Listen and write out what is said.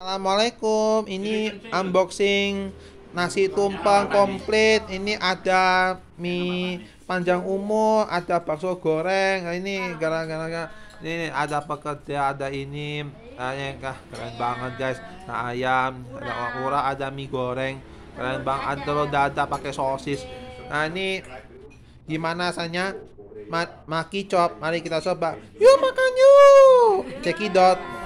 Assalamualaikum, ini unboxing nasi tumpeng komplit. Ini ada mie panjang umur, ada bakso goreng. Ini gara-gara ini ada pekerja, ada ini, ini eh, keren banget guys. Nah ayam, ada ura, ada mie goreng, keren banget. Ada dada pakai sosis. Nah ini gimana rasanya? Ma maki cop, mari kita coba. Yuk makan yuk. Cekidot.